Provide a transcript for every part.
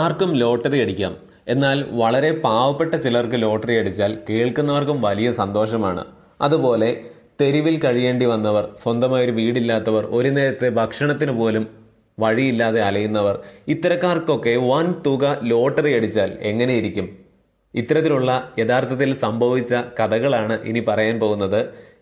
ആർക്കും ലോട്ടറി അടിക്കാം എന്നാൽ വളരെ പാവപ്പെട്ട ചിലർക്ക് ലോട്ടറി അടിച്ചാൽ കേൾക്കുന്നവർക്കും വലിയ സന്തോഷമാണ് അതുപോലെ തെരുവിൽ കഴിയേണ്ടി വന്നവർ സ്വന്തമായൊരു വീടില്ലാത്തവർ ഒരു നേരത്തെ ഭക്ഷണത്തിന് പോലും വഴിയില്ലാതെ അലയുന്നവർ ഇത്തരക്കാർക്കൊക്കെ വൻ തുക ലോട്ടറി അടിച്ചാൽ എങ്ങനെയിരിക്കും ഇത്തരത്തിലുള്ള യഥാർത്ഥത്തിൽ സംഭവിച്ച കഥകളാണ് ഇനി പറയാൻ പോകുന്നത്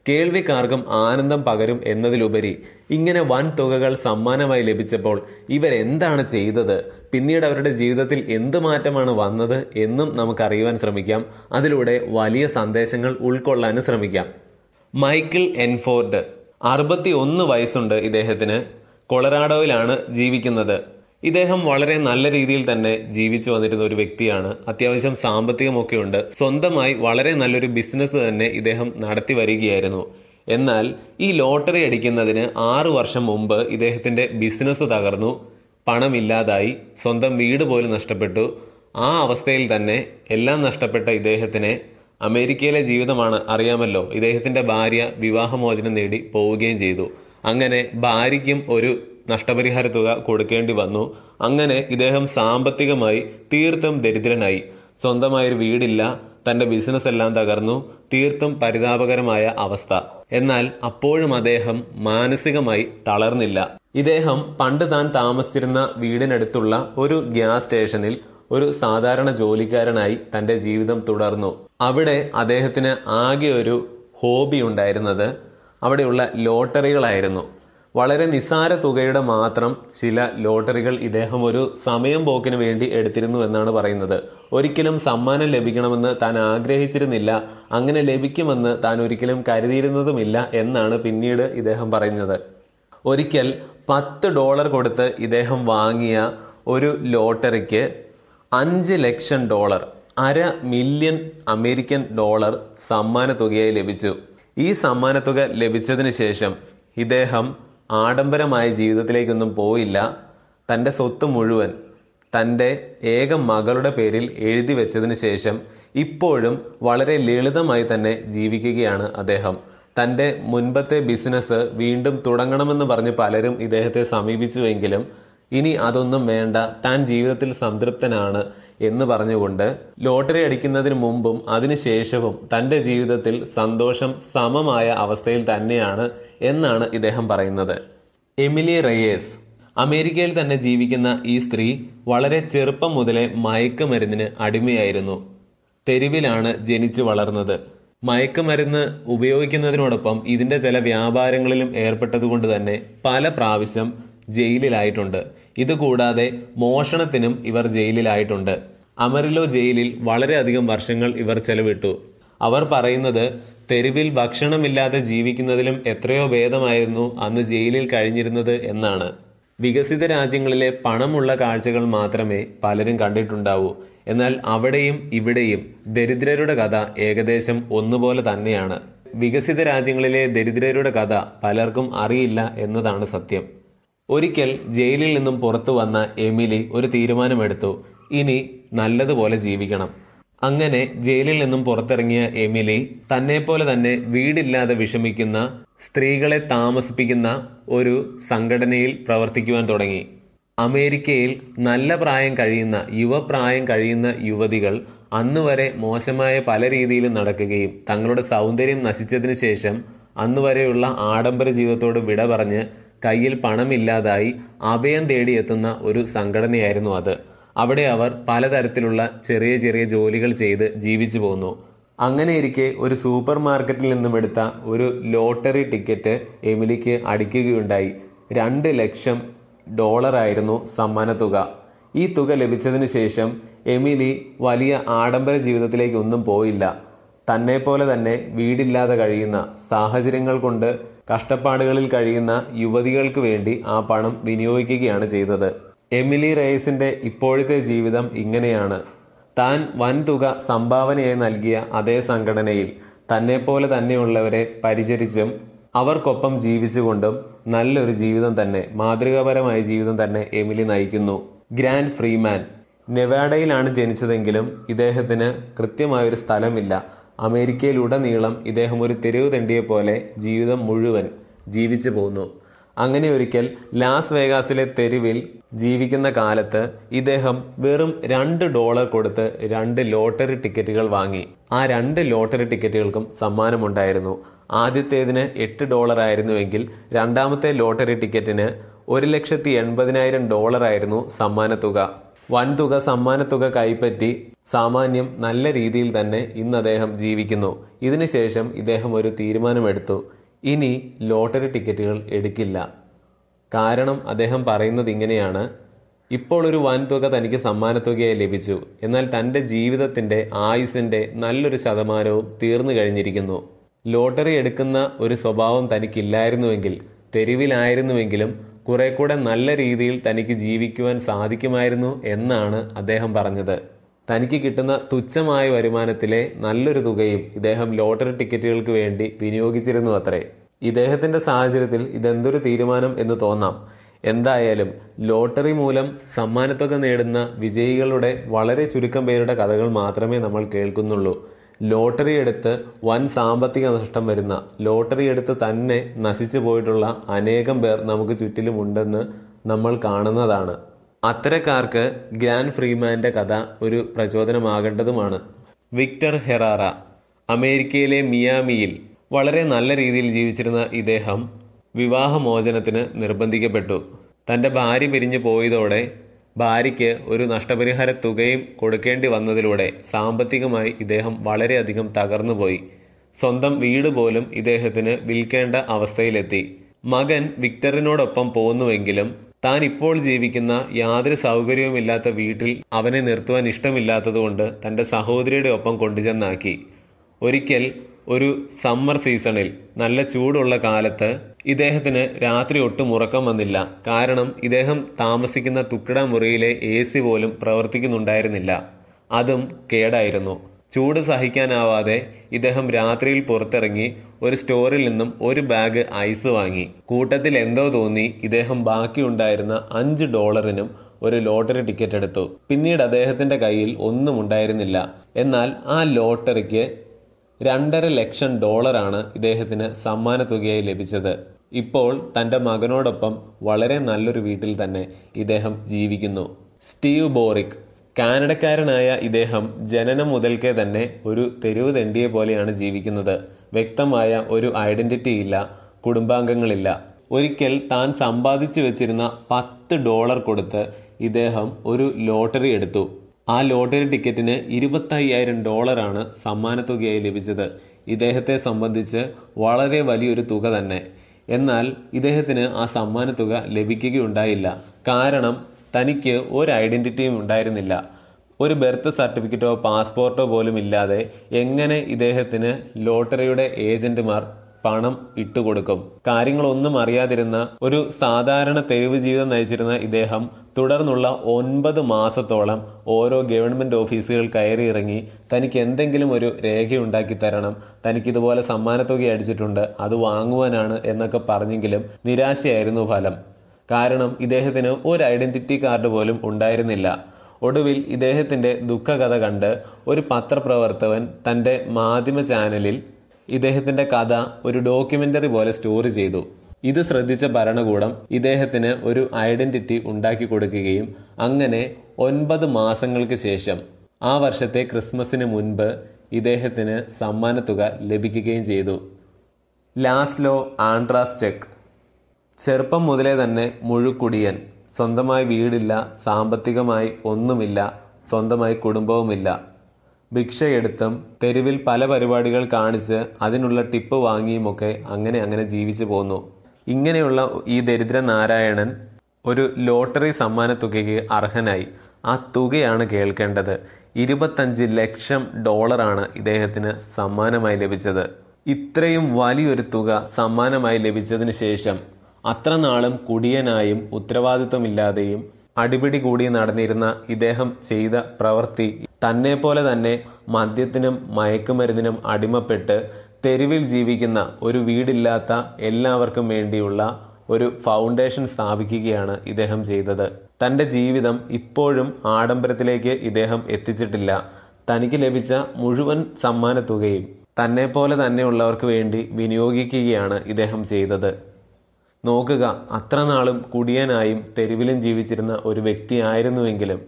കേൾവിക്കാർക്കും ആനന്ദം പകരും എന്നതിലുപരി ഇങ്ങനെ വൻ തുകകൾ സമ്മാനമായി ലഭിച്ചപ്പോൾ ഇവരെന്താണ് ചെയ്തത് പിന്നീട് അവരുടെ ജീവിതത്തിൽ എന്ത് മാറ്റമാണ് വന്നത് എന്നും നമുക്കറിയുവാൻ ശ്രമിക്കാം അതിലൂടെ വലിയ സന്ദേശങ്ങൾ ഉൾക്കൊള്ളാനും ശ്രമിക്കാം മൈക്കിൾ എൻഫോർഡ് അറുപത്തി ഒന്ന് വയസ്സുണ്ട് ഇദ്ദേഹത്തിന് കൊളറാഡോയിലാണ് ജീവിക്കുന്നത് ഇദ്ദേഹം വളരെ നല്ല രീതിയിൽ തന്നെ ജീവിച്ചു വന്നിരുന്ന ഒരു വ്യക്തിയാണ് അത്യാവശ്യം സാമ്പത്തികമൊക്കെ ഉണ്ട് സ്വന്തമായി വളരെ നല്ലൊരു ബിസിനസ് തന്നെ ഇദ്ദേഹം നടത്തി വരികയായിരുന്നു എന്നാൽ ഈ ലോട്ടറി അടിക്കുന്നതിന് ആറു വർഷം മുമ്പ് ഇദ്ദേഹത്തിന്റെ ബിസിനസ് തകർന്നു പണമില്ലാതായി സ്വന്തം വീട് പോലും നഷ്ടപ്പെട്ടു ആ അവസ്ഥയിൽ തന്നെ എല്ലാം നഷ്ടപ്പെട്ട ഇദ്ദേഹത്തിനെ അമേരിക്കയിലെ ജീവിതമാണ് അറിയാമല്ലോ ഇദ്ദേഹത്തിന്റെ ഭാര്യ വിവാഹമോചനം നേടി പോവുകയും ചെയ്തു അങ്ങനെ ഭാര്യയ്ക്കും ഒരു നഷ്ടപരിഹാര തുക കൊടുക്കേണ്ടി വന്നു അങ്ങനെ ഇദ്ദേഹം സാമ്പത്തികമായി തീർത്ഥം ദരിദ്രനായി സ്വന്തമായൊരു വീടില്ല തന്റെ ബിസിനസ് എല്ലാം തകർന്നു തീർത്തും പരിതാപകരമായ അവസ്ഥ എന്നാൽ അപ്പോഴും അദ്ദേഹം മാനസികമായി തളർന്നില്ല ഇദ്ദേഹം പണ്ട് താൻ താമസിച്ചിരുന്ന വീടിനടുത്തുള്ള ഒരു ഗ്യാസ് സ്റ്റേഷനിൽ ഒരു സാധാരണ ജോലിക്കാരനായി തന്റെ ജീവിതം തുടർന്നു അവിടെ അദ്ദേഹത്തിന് ആകെ ഒരു ഹോബി ഉണ്ടായിരുന്നത് അവിടെയുള്ള ലോട്ടറികളായിരുന്നു വളരെ നിസാര തുകയുടെ മാത്രം ചില ലോട്ടറികൾ ഇദ്ദേഹം ഒരു സമയം പോക്കിന് വേണ്ടി എടുത്തിരുന്നു എന്നാണ് പറയുന്നത് ഒരിക്കലും സമ്മാനം ലഭിക്കണമെന്ന് താൻ ആഗ്രഹിച്ചിരുന്നില്ല അങ്ങനെ ലഭിക്കുമെന്ന് താൻ ഒരിക്കലും കരുതിയിരുന്നതുമില്ല എന്നാണ് പിന്നീട് ഇദ്ദേഹം പറയുന്നത് ഒരിക്കൽ പത്ത് ഡോളർ കൊടുത്ത് ഇദ്ദേഹം വാങ്ങിയ ഒരു ലോട്ടറിക്ക് അഞ്ച് ലക്ഷം ഡോളർ അര മില്യൺ അമേരിക്കൻ ഡോളർ സമ്മാന ലഭിച്ചു ഈ സമ്മാനത്തുക ലഭിച്ചതിന് ശേഷം ഇദ്ദേഹം ആഡംബരമായ ജീവിതത്തിലേക്കൊന്നും പോയില്ല തൻ്റെ സ്വത്ത് മുഴുവൻ തൻ്റെ ഏക മകളുടെ പേരിൽ എഴുതി വെച്ചതിന് ശേഷം ഇപ്പോഴും വളരെ ലളിതമായി തന്നെ ജീവിക്കുകയാണ് അദ്ദേഹം തൻ്റെ മുൻപത്തെ ബിസിനസ് വീണ്ടും തുടങ്ങണമെന്ന് പറഞ്ഞ് പലരും ഇദ്ദേഹത്തെ സമീപിച്ചുവെങ്കിലും ഇനി അതൊന്നും വേണ്ട താൻ ജീവിതത്തിൽ സംതൃപ്തനാണ് എന്ന് പറഞ്ഞുകൊണ്ട് ലോട്ടറി അടിക്കുന്നതിന് മുമ്പും അതിനുശേഷവും തൻ്റെ ജീവിതത്തിൽ സന്തോഷം സമമായ അവസ്ഥയിൽ തന്നെയാണ് എന്നാണ് ഇദ്ദേഹം പറയുന്നത് എമിലി റയേസ് അമേരിക്കയിൽ തന്നെ ജീവിക്കുന്ന ഈ സ്ത്രീ വളരെ ചെറുപ്പം മുതലേ മയക്കുമരുന്നിന് അടിമയായിരുന്നു തെരുവിലാണ് ജനിച്ചു വളർന്നത് മയക്കുമരുന്ന് ഉപയോഗിക്കുന്നതിനോടൊപ്പം ഇതിന്റെ ചില വ്യാപാരങ്ങളിലും ഏർപ്പെട്ടതുകൊണ്ട് തന്നെ പല പ്രാവശ്യം ജയിലിലായിട്ടുണ്ട് ഇതുകൂടാതെ മോഷണത്തിനും ഇവർ ജയിലിലായിട്ടുണ്ട് അമരിലോ ജയിലിൽ വളരെയധികം വർഷങ്ങൾ ഇവർ ചെലവിട്ടു അവർ പറയുന്നത് തെരുവിൽ ഭക്ഷണമില്ലാതെ ജീവിക്കുന്നതിലും എത്രയോ ഭേദമായിരുന്നു അന്ന് ജയിലിൽ കഴിഞ്ഞിരുന്നത് എന്നാണ് വികസിത രാജ്യങ്ങളിലെ പണമുള്ള കാഴ്ചകൾ മാത്രമേ പലരും കണ്ടിട്ടുണ്ടാവൂ എന്നാൽ അവിടെയും ഇവിടെയും ദരിദ്രരുടെ കഥ ഏകദേശം ഒന്നുപോലെ തന്നെയാണ് വികസിത രാജ്യങ്ങളിലെ ദരിദ്രരുടെ കഥ പലർക്കും അറിയില്ല എന്നതാണ് സത്യം ഒരിക്കൽ ജയിലിൽ നിന്നും പുറത്തു വന്ന എമിലി ഒരു തീരുമാനമെടുത്തു ഇനി നല്ലതുപോലെ ജീവിക്കണം അങ്ങനെ ജയിലിൽ നിന്നും പുറത്തിറങ്ങിയ എമിലി തന്നെപ്പോലെ തന്നെ വീടില്ലാതെ വിഷമിക്കുന്ന സ്ത്രീകളെ താമസിപ്പിക്കുന്ന ഒരു സംഘടനയിൽ പ്രവർത്തിക്കുവാൻ തുടങ്ങി അമേരിക്കയിൽ നല്ല പ്രായം കഴിയുന്ന യുവപ്രായം കഴിയുന്ന യുവതികൾ അന്നുവരെ മോശമായ പല രീതിയിലും നടക്കുകയും തങ്ങളുടെ സൗന്ദര്യം നശിച്ചതിന് ശേഷം അന്നുവരെയുള്ള ആഡംബര ജീവിതത്തോട് വിട പറഞ്ഞ് കയ്യിൽ പണമില്ലാതായി അഭയം തേടിയെത്തുന്ന ഒരു സംഘടനയായിരുന്നു അത് അവിടെ അവർ പലതരത്തിലുള്ള ചെറിയ ചെറിയ ജോലികൾ ചെയ്ത് ജീവിച്ചു പോകുന്നു അങ്ങനെ ഇരിക്കെ ഒരു സൂപ്പർ മാർക്കറ്റിൽ നിന്നും എടുത്ത ഒരു ലോട്ടറി ടിക്കറ്റ് എമിലിക്ക് അടിക്കുകയുണ്ടായി രണ്ട് ലക്ഷം ഡോളറായിരുന്നു തുക ഈ തുക ലഭിച്ചതിന് ശേഷം എമിലി വലിയ ആഡംബര ജീവിതത്തിലേക്കൊന്നും പോയില്ല തന്നെ പോലെ തന്നെ വീടില്ലാതെ കഴിയുന്ന സാഹചര്യങ്ങൾ കൊണ്ട് കഷ്ടപ്പാടുകളിൽ കഴിയുന്ന യുവതികൾക്ക് വേണ്ടി ആ പണം വിനിയോഗിക്കുകയാണ് ചെയ്തത് എമിലി റേസിൻ്റെ ഇപ്പോഴത്തെ ജീവിതം ഇങ്ങനെയാണ് താൻ വൻതുക സംഭാവനയായി നൽകിയ അതേ സംഘടനയിൽ തന്നെപ്പോലെ തന്നെയുള്ളവരെ പരിചരിച്ചും അവർക്കൊപ്പം ജീവിച്ചുകൊണ്ടും നല്ലൊരു ജീവിതം തന്നെ മാതൃകാപരമായ ജീവിതം തന്നെ എമിലി നയിക്കുന്നു ഗ്രാൻഡ് ഫ്രീമാൻ നെവാഡയിലാണ് ജനിച്ചതെങ്കിലും ഇദ്ദേഹത്തിന് കൃത്യമായൊരു സ്ഥലമില്ല അമേരിക്കയിലുടനീളം ഇദ്ദേഹം ഒരു തെരുവ് തെണ്ടിയെ പോലെ ജീവിതം മുഴുവൻ ജീവിച്ചു പോകുന്നു അങ്ങനെ ഒരിക്കൽ ലാസ് വേഗാസിലെ തെരുവിൽ ജീവിക്കുന്ന കാലത്ത് ഇദ്ദേഹം വെറും രണ്ട് ഡോളർ കൊടുത്ത് രണ്ട് ലോട്ടറി ടിക്കറ്റുകൾ വാങ്ങി ആ രണ്ട് ലോട്ടറി ടിക്കറ്റുകൾക്കും സമ്മാനമുണ്ടായിരുന്നു ആദ്യത്തേതിന് എട്ട് ഡോളർ ആയിരുന്നുവെങ്കിൽ രണ്ടാമത്തെ ലോട്ടറി ടിക്കറ്റിന് ഒരു ലക്ഷത്തി എൺപതിനായിരം ആയിരുന്നു സമ്മാനത്തുക വൻതുക സമ്മാനത്തുക കൈപ്പറ്റി സാമാന്യം നല്ല രീതിയിൽ തന്നെ ഇന്ന് അദ്ദേഹം ജീവിക്കുന്നു ഇതിനുശേഷം ഇദ്ദേഹം ഒരു തീരുമാനമെടുത്തു ഇനി ലോട്ടറി ടിക്കറ്റുകൾ എടുക്കില്ല കാരണം അദ്ദേഹം പറയുന്നത് ഇങ്ങനെയാണ് ഇപ്പോൾ ഒരു വൻതുക തനിക്ക് സമ്മാനത്തുകയായി ലഭിച്ചു എന്നാൽ തൻ്റെ ജീവിതത്തിൻ്റെ ആയുസിൻ്റെ നല്ലൊരു ശതമാനവും തീർന്നു കഴിഞ്ഞിരിക്കുന്നു ലോട്ടറി എടുക്കുന്ന ഒരു സ്വഭാവം തനിക്കില്ലായിരുന്നുവെങ്കിൽ തെരുവിലായിരുന്നുവെങ്കിലും കുറെ കൂടെ നല്ല രീതിയിൽ തനിക്ക് ജീവിക്കുവാൻ സാധിക്കുമായിരുന്നു എന്നാണ് അദ്ദേഹം പറഞ്ഞത് തനിക്ക് കിട്ടുന്ന തുച്ഛമായ വരുമാനത്തിലെ നല്ലൊരു തുകയും ഇദ്ദേഹം ലോട്ടറി ടിക്കറ്റുകൾക്ക് വേണ്ടി വിനിയോഗിച്ചിരുന്നു അത്രേ ഇദ്ദേഹത്തിൻ്റെ സാഹചര്യത്തിൽ ഇതെന്തൊരു തീരുമാനം എന്ന് തോന്നാം എന്തായാലും ലോട്ടറി മൂലം സമ്മാനത്തൊക്കെ നേടുന്ന വിജയികളുടെ വളരെ ചുരുക്കം പേരുടെ കഥകൾ മാത്രമേ നമ്മൾ കേൾക്കുന്നുള്ളൂ ലോട്ടറി എടുത്ത് വൻ സാമ്പത്തിക നഷ്ടം വരുന്ന ലോട്ടറി എടുത്ത് തന്നെ നശിച്ചു പോയിട്ടുള്ള അനേകം പേർ നമുക്ക് ചുറ്റിലുമുണ്ടെന്ന് നമ്മൾ കാണുന്നതാണ് അത്തരക്കാർക്ക് ഗ്രാൻഡ് ഫ്രീമാൻ്റെ കഥ ഒരു പ്രചോദനമാകേണ്ടതുമാണ് വിക്ടർ ഹെറാറ അമേരിക്കയിലെ മിയാമിയിൽ വളരെ നല്ല രീതിയിൽ ജീവിച്ചിരുന്ന ഇദ്ദേഹം വിവാഹമോചനത്തിന് നിർബന്ധിക്കപ്പെട്ടു തൻ്റെ ഭാര്യ പിരിഞ്ഞു പോയതോടെ ഭാര്യയ്ക്ക് ഒരു നഷ്ടപരിഹാര തുകയും കൊടുക്കേണ്ടി വന്നതിലൂടെ സാമ്പത്തികമായി ഇദ്ദേഹം വളരെയധികം തകർന്നുപോയി സ്വന്തം വീട് പോലും ഇദ്ദേഹത്തിന് വിൽക്കേണ്ട അവസ്ഥയിലെത്തി മകൻ വിക്ടറിനോടൊപ്പം പോകുന്നുവെങ്കിലും താൻ ഇപ്പോൾ ജീവിക്കുന്ന യാതൊരു സൗകര്യവുമില്ലാത്ത വീട്ടിൽ അവനെ നിർത്തുവാൻ ഇഷ്ടമില്ലാത്തതുകൊണ്ട് തൻ്റെ സഹോദരിയുടെ ഒപ്പം കൊണ്ടുചെന്നാക്കി ഒരിക്കൽ ഒരു സമ്മർ സീസണിൽ നല്ല ചൂടുള്ള കാലത്ത് ഇദ്ദേഹത്തിന് രാത്രി ഒട്ടും ഉറക്കം വന്നില്ല കാരണം ഇദ്ദേഹം താമസിക്കുന്ന തുക്കിട മുറിയിലെ എ സി പോലും പ്രവർത്തിക്കുന്നുണ്ടായിരുന്നില്ല അതും കേടായിരുന്നു ചൂട് സഹിക്കാനാവാതെ ഇദ്ദേഹം രാത്രിയിൽ പുറത്തിറങ്ങി ഒരു സ്റ്റോറിൽ നിന്നും ഒരു ബാഗ് ഐസ് വാങ്ങി കൂട്ടത്തിൽ എന്തോ തോന്നി ഇദ്ദേഹം ബാക്കിയുണ്ടായിരുന്ന അഞ്ച് ഡോളറിനും ഒരു ലോട്ടറി ടിക്കറ്റ് എടുത്തു പിന്നീട് അദ്ദേഹത്തിന്റെ കയ്യിൽ ഒന്നും ഉണ്ടായിരുന്നില്ല എന്നാൽ ആ ലോട്ടറിക്ക് രണ്ടര ലക്ഷം ഡോളറാണ് ഇദ്ദേഹത്തിന് സമ്മാന തുകയായി ലഭിച്ചത് ഇപ്പോൾ തൻ്റെ മകനോടൊപ്പം വളരെ നല്ലൊരു വീട്ടിൽ തന്നെ ഇദ്ദേഹം ജീവിക്കുന്നു സ്റ്റീവ് ബോറിക് കാനഡക്കാരനായ ഇദ്ദേഹം ജനനം മുതൽക്കേ തന്നെ ഒരു തെരുവ് തെണ്ടിയെ പോലെയാണ് ജീവിക്കുന്നത് വ്യക്തമായ ഒരു ഐഡന്റിറ്റി ഇല്ല കുടുംബാംഗങ്ങളില്ല ഒരിക്കൽ താൻ സമ്പാദിച്ചു വെച്ചിരുന്ന പത്ത് ഡോളർ കൊടുത്ത് ഇദ്ദേഹം ഒരു ലോട്ടറി എടുത്തു ആ ലോട്ടറി ടിക്കറ്റിന് ഇരുപത്തയ്യായിരം ഡോളറാണ് സമ്മാനത്തുകയായി ലഭിച്ചത് ഇദ്ദേഹത്തെ സംബന്ധിച്ച് വളരെ വലിയൊരു തുക തന്നെ എന്നാൽ ഇദ്ദേഹത്തിന് ആ സമ്മാനത്തുക ലഭിക്കുകയുണ്ടായില്ല കാരണം തനിക്ക് ഒരു ഐഡൻറ്റിറ്റിയും ഉണ്ടായിരുന്നില്ല ഒരു ബർത്ത് സർട്ടിഫിക്കറ്റോ പാസ്പോർട്ടോ പോലും ഇല്ലാതെ എങ്ങനെ ഇദ്ദേഹത്തിന് ലോട്ടറിയുടെ ഏജന്റുമാർ പണം ഇട്ടുകൊടുക്കും കാര്യങ്ങളൊന്നും അറിയാതിരുന്ന ഒരു സാധാരണ തെരുവ് ജീവിതം നയിച്ചിരുന്ന ഇദ്ദേഹം തുടർന്നുള്ള ഒൻപത് മാസത്തോളം ഓരോ ഗവൺമെൻറ് ഓഫീസുകൾ കയറി ഇറങ്ങി തനിക്ക് എന്തെങ്കിലും ഒരു രേഖ ഉണ്ടാക്കി തരണം തനിക്കിതുപോലെ സമ്മാനത്തുക അടിച്ചിട്ടുണ്ട് അത് വാങ്ങുവാനാണ് എന്നൊക്കെ പറഞ്ഞെങ്കിലും നിരാശയായിരുന്നു ഫലം കാരണം ഇദ്ദേഹത്തിന് ഒരു ഐഡൻറ്റിറ്റി കാർഡ് പോലും ഉണ്ടായിരുന്നില്ല ഒടുവിൽ ഇദ്ദേഹത്തിൻ്റെ ദുഃഖകഥ കണ്ട് ഒരു പത്രപ്രവർത്തകൻ തൻ്റെ മാധ്യമ ചാനലിൽ ഇദ്ദേഹത്തിൻ്റെ കഥ ഒരു ഡോക്യുമെൻ്ററി പോലെ സ്റ്റോർ ചെയ്തു ഇത് ശ്രദ്ധിച്ച ഭരണകൂടം ഇദ്ദേഹത്തിന് ഒരു ഐഡന്റിറ്റി ഉണ്ടാക്കി കൊടുക്കുകയും അങ്ങനെ ഒൻപത് മാസങ്ങൾക്ക് ശേഷം ആ വർഷത്തെ ക്രിസ്മസിന് മുൻപ് ഇദ്ദേഹത്തിന് സമ്മാനത്തുക ലഭിക്കുകയും ചെയ്തു ലാസ്ലോ ആൻഡ്രാസ് ചെക്ക് ചെറുപ്പം മുതലേ തന്നെ മുഴുക്കുടിയൻ സ്വന്തമായി വീടില്ല സാമ്പത്തികമായി ഒന്നുമില്ല സ്വന്തമായി കുടുംബവുമില്ല ഭിക്ഷയെടുത്തും തെരുവിൽ പല പരിപാടികൾ കാണിച്ച് അതിനുള്ള ടിപ്പ് വാങ്ങിയുമൊക്കെ അങ്ങനെ അങ്ങനെ ജീവിച്ചു പോന്നു ഇങ്ങനെയുള്ള ഈ ദരിദ്ര നാരായണൻ ഒരു ലോട്ടറി സമ്മാന തുകയ്ക്ക് അർഹനായി ആ തുകയാണ് കേൾക്കേണ്ടത് ഇരുപത്തഞ്ച് ലക്ഷം ഡോളറാണ് ഇദ്ദേഹത്തിന് സമ്മാനമായി ലഭിച്ചത് ഇത്രയും വലിയൊരു തുക സമ്മാനമായി ലഭിച്ചതിന് ശേഷം അത്ര നാളും കുടിയനായും ഉത്തരവാദിത്വമില്ലാതെയും അടിപിടി കൂടി നടന്നിരുന്ന ഇദ്ദേഹം ചെയ്ത പ്രവൃത്തി തന്നെ പോലെ തന്നെ മദ്യത്തിനും മയക്കുമരുന്നിനും അടിമപ്പെട്ട് തെരുവിൽ ജീവിക്കുന്ന ഒരു വീടില്ലാത്ത എല്ലാവർക്കും വേണ്ടിയുള്ള ഒരു ഫൗണ്ടേഷൻ സ്ഥാപിക്കുകയാണ് ഇദ്ദേഹം ചെയ്തത് തൻ്റെ ജീവിതം ഇപ്പോഴും ആഡംബരത്തിലേക്ക് ഇദ്ദേഹം എത്തിച്ചിട്ടില്ല തനിക്ക് ലഭിച്ച മുഴുവൻ സമ്മാനത്തുകയും തന്നെ പോലെ തന്നെയുള്ളവർക്ക് വേണ്ടി വിനിയോഗിക്കുകയാണ് ഇദ്ദേഹം ചെയ്തത് നോക്കുക അത്ര നാളും കുടിയനായും തെരുവിലും ജീവിച്ചിരുന്ന ഒരു വ്യക്തിയായിരുന്നുവെങ്കിലും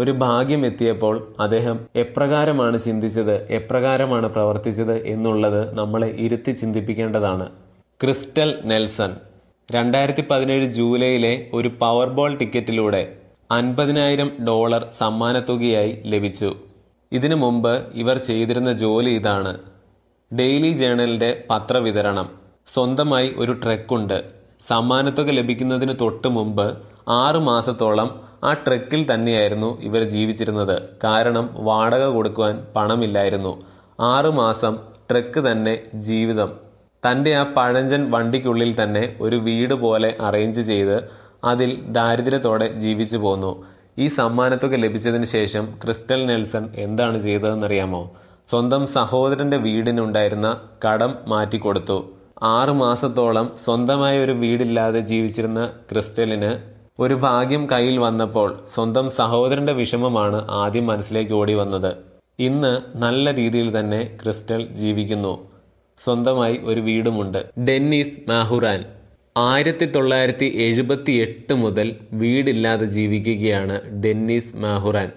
ഒരു ഭാഗ്യം എത്തിയപ്പോൾ അദ്ദേഹം എപ്രകാരമാണ് ചിന്തിച്ചത് എപ്രകാരമാണ് പ്രവർത്തിച്ചത് എന്നുള്ളത് നമ്മളെ ഇരുത്തി ചിന്തിപ്പിക്കേണ്ടതാണ് ക്രിസ്റ്റൽ നെൽസൺ രണ്ടായിരത്തി പതിനേഴ് ജൂലൈയിലെ ഒരു പവർ ബോൾ ടിക്കറ്റിലൂടെ അൻപതിനായിരം ഡോളർ സമ്മാനത്തുകയായി ലഭിച്ചു ഇതിനു മുമ്പ് ഇവർ ചെയ്തിരുന്ന ജോലി ഇതാണ് ഡെയിലി ജേണലിന്റെ പത്രവിതരണം സ്വന്തമായി ഒരു ട്രക്കുണ്ട് സമ്മാനത്തുക ലഭിക്കുന്നതിന് തൊട്ട് മുമ്പ് ആറു മാസത്തോളം ആ ട്രക്കിൽ തന്നെയായിരുന്നു ഇവർ ജീവിച്ചിരുന്നത് കാരണം വാടക കൊടുക്കുവാൻ പണമില്ലായിരുന്നു ആറുമാസം ട്രക്ക് തന്നെ ജീവിതം തൻ്റെ ആ പഴഞ്ചൻ വണ്ടിക്കുള്ളിൽ തന്നെ ഒരു വീട് പോലെ അറേഞ്ച് ചെയ്ത് അതിൽ ദാരിദ്ര്യത്തോടെ ജീവിച്ചു പോന്നു ഈ സമ്മാനത്തൊക്കെ ലഭിച്ചതിന് ശേഷം ക്രിസ്റ്റൽ നെൽസൺ എന്താണ് ചെയ്തതെന്നറിയാമോ സ്വന്തം സഹോദരൻ്റെ വീടിനുണ്ടായിരുന്ന കടം മാറ്റിക്കൊടുത്തു ആറു മാസത്തോളം സ്വന്തമായ ഒരു വീടില്ലാതെ ജീവിച്ചിരുന്ന ക്രിസ്റ്റലിന് ഒരു ഭാഗ്യം കയ്യിൽ വന്നപ്പോൾ സ്വന്തം സഹോദരന്റെ വിഷമമാണ് ആദ്യം മനസ്സിലേക്ക് ഓടി വന്നത് ഇന്ന് നല്ല രീതിയിൽ തന്നെ ക്രിസ്റ്റൽ ജീവിക്കുന്നു സ്വന്തമായി ഒരു വീടുമുണ്ട് ഡെന്നീസ് മാഹുറാൻ ആയിരത്തി തൊള്ളായിരത്തി എഴുപത്തി എട്ട് മുതൽ വീടില്ലാതെ ജീവിക്കുകയാണ് ഡെന്നീസ് മാഹുറാൻ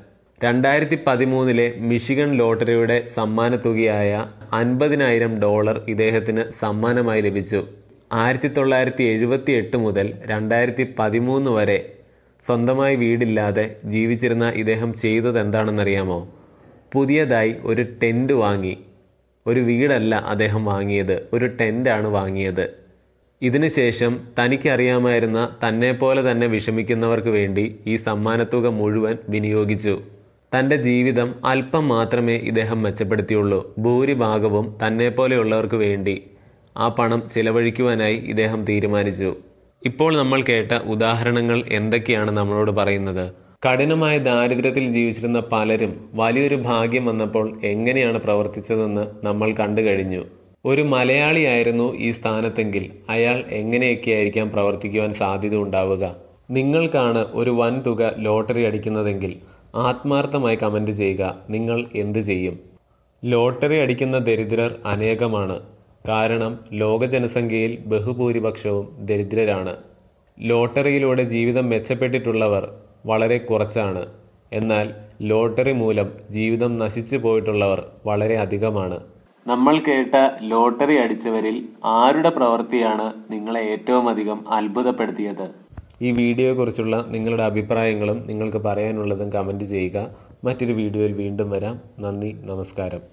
രണ്ടായിരത്തി പതിമൂന്നിലെ മിഷിഗൺ ലോട്ടറിയുടെ സമ്മാനത്തുകയായ അൻപതിനായിരം ഡോളർ ഇദ്ദേഹത്തിന് സമ്മാനമായി ലഭിച്ചു ആയിരത്തി തൊള്ളായിരത്തി എഴുപത്തി എട്ട് മുതൽ രണ്ടായിരത്തി പതിമൂന്ന് വരെ സ്വന്തമായി വീടില്ലാതെ ജീവിച്ചിരുന്ന ഇദ്ദേഹം ചെയ്തത് എന്താണെന്നറിയാമോ പുതിയതായി ഒരു ടെൻറ്റ് വാങ്ങി ഒരു വീടല്ല അദ്ദേഹം വാങ്ങിയത് ഒരു ടെൻറ്റാണ് വാങ്ങിയത് ഇതിനുശേഷം തനിക്കറിയാമായിരുന്ന തന്നെപ്പോലെ തന്നെ വിഷമിക്കുന്നവർക്ക് വേണ്ടി ഈ സമ്മാനത്തുക മുഴുവൻ വിനിയോഗിച്ചു തൻ്റെ ജീവിതം അല്പം മാത്രമേ ഇദ്ദേഹം മെച്ചപ്പെടുത്തിയുള്ളൂ ഭൂരിഭാഗവും തന്നെപ്പോലെയുള്ളവർക്ക് വേണ്ടി ആ പണം ചിലവഴിക്കുവാനായി ഇദ്ദേഹം തീരുമാനിച്ചു ഇപ്പോൾ നമ്മൾ കേട്ട ഉദാഹരണങ്ങൾ എന്തൊക്കെയാണ് നമ്മളോട് പറയുന്നത് കഠിനമായ ദാരിദ്ര്യത്തിൽ ജീവിച്ചിരുന്ന പലരും വലിയൊരു ഭാഗ്യം വന്നപ്പോൾ എങ്ങനെയാണ് പ്രവർത്തിച്ചതെന്ന് നമ്മൾ കണ്ടു കഴിഞ്ഞു ഒരു മലയാളിയായിരുന്നു ഈ സ്ഥാനത്തെങ്കിൽ അയാൾ എങ്ങനെയൊക്കെയായിരിക്കാം പ്രവർത്തിക്കുവാൻ സാധ്യത ഉണ്ടാവുക നിങ്ങൾക്കാണ് ഒരു വൻതുക ലോട്ടറി അടിക്കുന്നതെങ്കിൽ ആത്മാർത്ഥമായി കമൻറ്റ് ചെയ്യുക നിങ്ങൾ എന്ത് ചെയ്യും ലോട്ടറി അടിക്കുന്ന ദരിദ്രർ അനേകമാണ് കാരണം ലോക ജനസംഖ്യയിൽ ബഹുഭൂരിപക്ഷവും ദരിദ്രരാണ് ലോട്ടറിയിലൂടെ ജീവിതം മെച്ചപ്പെട്ടിട്ടുള്ളവർ വളരെ കുറച്ചാണ് എന്നാൽ ലോട്ടറി മൂലം ജീവിതം നശിച്ചു പോയിട്ടുള്ളവർ വളരെ അധികമാണ് നമ്മൾ കേട്ട ലോട്ടറി അടിച്ചവരിൽ ആരുടെ പ്രവൃത്തിയാണ് നിങ്ങളെ ഏറ്റവും അധികം അത്ഭുതപ്പെടുത്തിയത് ഈ കുറിച്ചുള്ള നിങ്ങളുടെ അഭിപ്രായങ്ങളും നിങ്ങൾക്ക് പറയാനുള്ളതും കമൻറ്റ് ചെയ്യുക മറ്റൊരു വീഡിയോയിൽ വീണ്ടും വരാം നന്ദി നമസ്കാരം